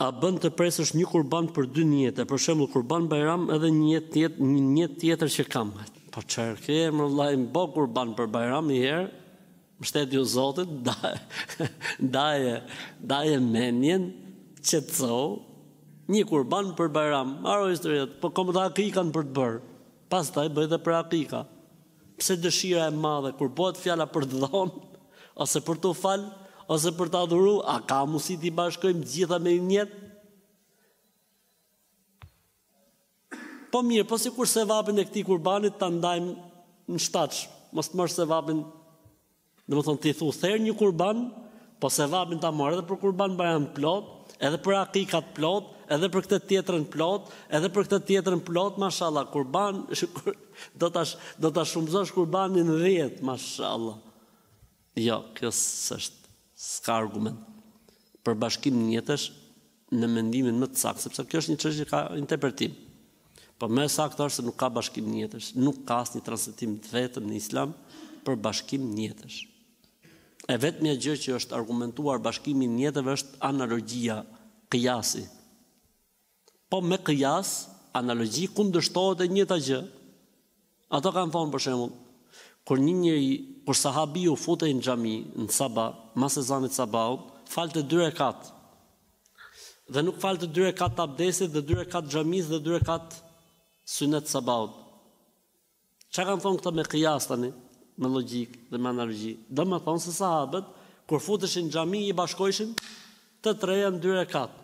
a bën të presësh një kurban për dy njete, për shembull kurban bajram edhe një tjetër, një, një tjetër që kam. Po qërë ke më vlaj më kurban për bajram i herë, më shtetë ju zotit, daje, daje, daje menjen, që të thoh, një kurban për bajram, maro i stërjet, po komë të akikan për të bërë, pas taj edhe për akika. Pse dëshira e madhe, kur bëhet fjala për të ose për të falë, ose për të adhuru, a ka mësi t'i bashkojmë gjitha me njët? Po mirë, po si kur se vapin e këti kurbanit, ta ndajmë në shtach, mos të mërë se vapin, dhe më thonë, t'i thu, therë një kurban, po se vapin t'a mërë edhe për kurban bajan plot, edhe për akikat plot, edhe për këtë tjetërën plot, edhe për këtë tjetërën plot, mashallah, kurban, do t'a shumëzosh kurbanin 10, mashallah. Jo, kjo s'është s'ka argument për bashkim në njëtësh në mendimin më të sakë, sepse kjo është një qështë që ka interpretim. Po me sakë të është se nuk ka bashkim në njëtësh, nuk ka asë një transitim të vetëm në islam për bashkim në njëtësh. E vetë një gjë që është argumentuar bashkimi në njëtëve është analogia, këjasi. Po me këjas, analogi kundështohet e njëta gjë. Ato kanë thonë për shemë, kur një njëri, kur sahabi u fute në gjami, në saba, mas e zanit sabaut, falë të dyre katë. Dhe nuk falë të dyre katë të abdesit, dhe dyre katë gjamis, dhe dyre katë synet sabaut. Qa kanë thonë këta me kjas tani, me logikë dhe me analogi? Dhe me thonë se sahabët, kur në gjami, i bashkojshin të treja në dyre katë.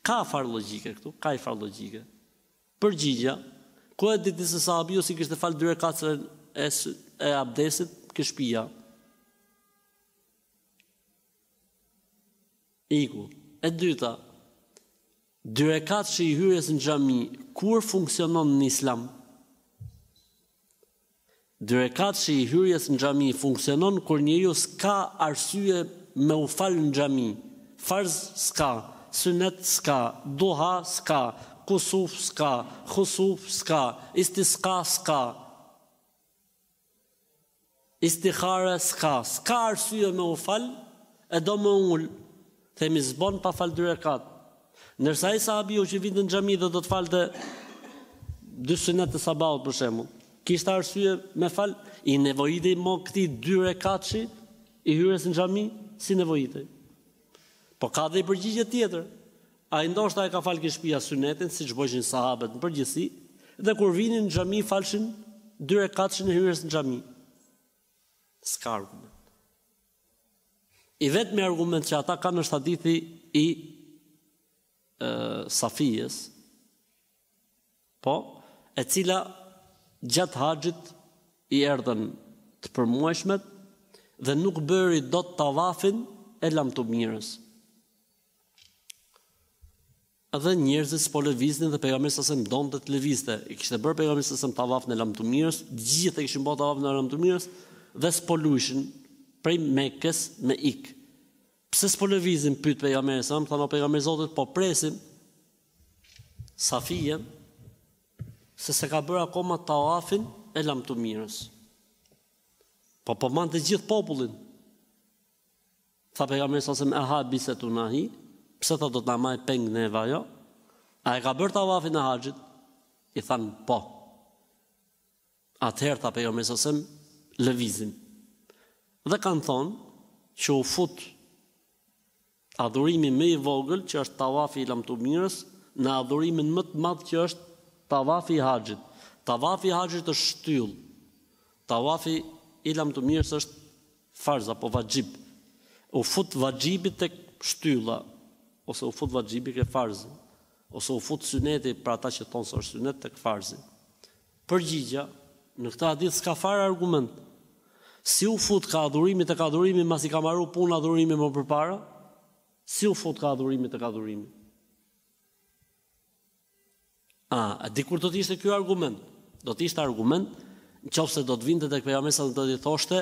Ka farë logike këtu, ka i farë logike. Përgjigja, ku e ditë se sahabiu si kështë e falë dyre katë e, e abdesit kë Iku. E dyta, direkat që i hyres në gjami, kur funksionon në islam? Direkat që i hyres në gjami, funksionon kër një ju s'ka arsye me u falë në gjami. Farz s'ka, sënet s'ka, duha s'ka, kusuf s'ka, khusuf s'ka, isti s'ka s'ka, Istikhara s'ka, s'ka arsye me u fal, e do me ul, Themi zbon pa fal dyre katë. Nërsa i sahabi u që vindë në gjami dhe do të falte dy sënët të sabahut për shemu, kishtë arsye me fal, i nevojitej më këti dyre katë që i hyres në gjami si nevojitej. Po ka dhe i përgjigje tjetër, a i ndoshta e ka fal kishpia sënëtën si që bëshin sahabet në përgjësi, dhe kur vini në gjami falshin dyre katë që në hyres në gjami s'ka argument. I me argument që ata kanë në shtadithi i e, safijes, po, e cila gjatë haqit i erdhen të përmueshmet dhe nuk bëri do të tavafin e lam të mirës. Edhe njerëzit s'po lëvizni dhe pejgamberi sa sem donte të lëvizte. I kishte bërë pejgamberi sa sem tavaf në lam të mirës, gjithë e kishin bërë tavaf në lam të mirës, dhe s'polushin prej mekës me ik. Pse s'polevizin pyt për jam e sa, më thano për jam e zotit, po presim safijen, se se ka bërë akoma ta afin e lam të mirës. Po po mandë të gjithë popullin. Tha për jam e sa se me ha bise të nahi, pse tha do të namaj peng në eva jo, a e ka bërë ta afin e haqit, i thanë po. Atëherë, thë për jam sa lëvizin. Dhe kanë thonë që u fut adhurimi me i vogël që është tavafi i lamtu mirës në adhurimin më të madhë që është tavafi i haqit. Tavafi i haqit është shtyllë, tavafi i lamtu mirës është farza po vagjib. U fut vagjibit të shtylla, ose u fut vagjibit e farzë, ose u fut syneti për ata që tonë së është synet të këfarzi. Përgjigja, në këta hadith s'ka farë argumentë, si u fut ka adhurimi të ka adhurimi mas i ka maru pun adhurimi më përpara, si u fut ka adhurimi të ka adhurimi. A, a dikur të tishtë kjo argument, do tishtë ishte argument, në qofë se do të vindet e këpëja mesat në të të thoshte,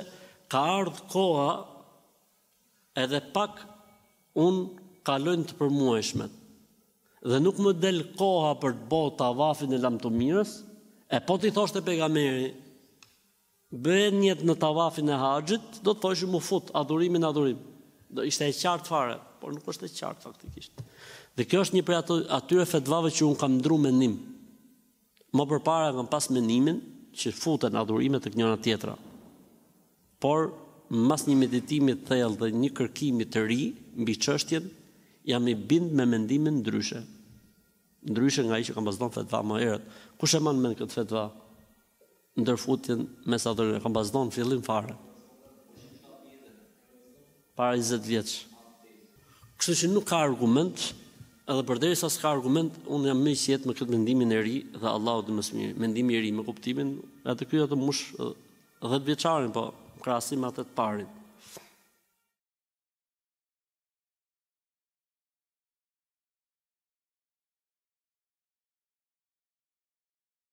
ka ardhë koha edhe pak unë kalojnë të përmueshmet. Dhe nuk më del koha për të bota vafin e lamë të mirës, e po të i thoshte pejgamberi njët në tavafin e haxhit, do të thoshim u fut adhurimin adhurim. Do ishte e qartë fare, por nuk është e qartë faktikisht. Dhe kjo është një prej ato atyre fetvave që un kam ndrur mendim. Më përpara kam pas mendimin që futen adhurime tek njëra tjetra. Por mas një meditimi të thellë dhe një kërkimi të ri mbi çështjen, jam i bind me mendimin ndryshe. Ndryshe nga ai që kam në fetva më herët. Kush e mban mend këtë fetva? ndërfutjen sa ato që kanë pasdon fillim fare. Para 20 vjeqë. Kështu që nuk ka argument, edhe përderisa s'ka argument, unë jam më i qetë me këtë mendimin e ri dhe Allahu do më smi. Mendimi i ri me kuptimin, atë këtu ato mush 10 eh, vjeçarin po krahasim atë të parit.